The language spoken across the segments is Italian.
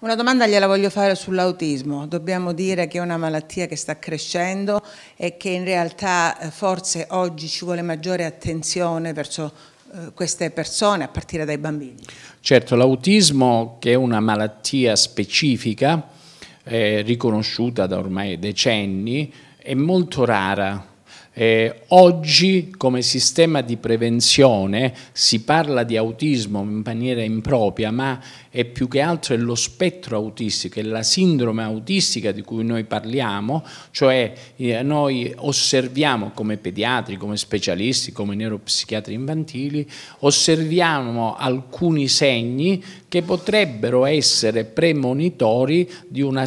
Una domanda gliela voglio fare sull'autismo. Dobbiamo dire che è una malattia che sta crescendo e che in realtà eh, forse oggi ci vuole maggiore attenzione verso eh, queste persone a partire dai bambini. Certo, l'autismo che è una malattia specifica, eh, riconosciuta da ormai decenni, è molto rara eh, oggi come sistema di prevenzione si parla di autismo in maniera impropria, ma è più che altro lo spettro autistico, è la sindrome autistica di cui noi parliamo, cioè eh, noi osserviamo come pediatri, come specialisti, come neuropsichiatri infantili, osserviamo alcuni segni che potrebbero essere premonitori di una,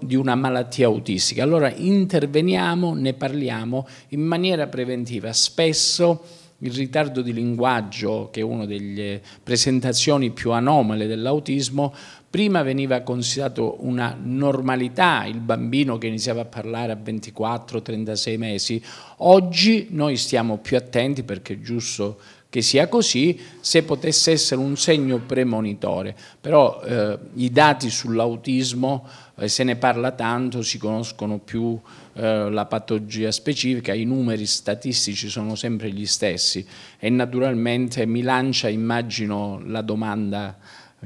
di una malattia autistica. Allora interveniamo, ne parliamo in maniera preventiva. Spesso il ritardo di linguaggio, che è una delle presentazioni più anomale dell'autismo, prima veniva considerato una normalità, il bambino che iniziava a parlare a 24-36 mesi. Oggi noi stiamo più attenti perché è giusto che sia così se potesse essere un segno premonitore. Però eh, i dati sull'autismo, eh, se ne parla tanto, si conoscono più eh, la patologia specifica, i numeri statistici sono sempre gli stessi e naturalmente mi lancia, immagino, la domanda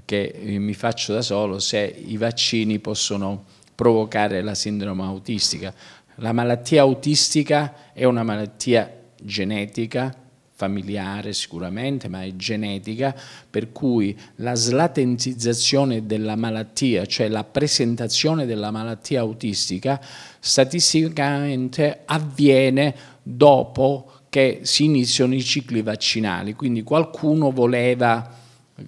che eh, mi faccio da solo se i vaccini possono provocare la sindrome autistica. La malattia autistica è una malattia genetica familiare sicuramente, ma è genetica, per cui la slatentizzazione della malattia, cioè la presentazione della malattia autistica, statisticamente avviene dopo che si iniziano i cicli vaccinali, quindi qualcuno voleva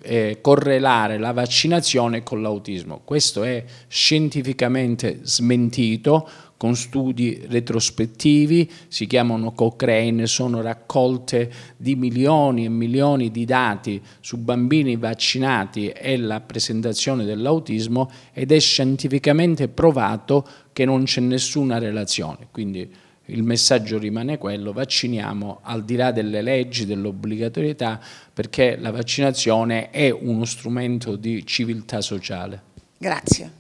eh, correlare la vaccinazione con l'autismo. Questo è scientificamente smentito, con studi retrospettivi, si chiamano Cochrane, sono raccolte di milioni e milioni di dati su bambini vaccinati e la presentazione dell'autismo ed è scientificamente provato che non c'è nessuna relazione. Quindi il messaggio rimane quello, vacciniamo al di là delle leggi, dell'obbligatorietà, perché la vaccinazione è uno strumento di civiltà sociale. Grazie.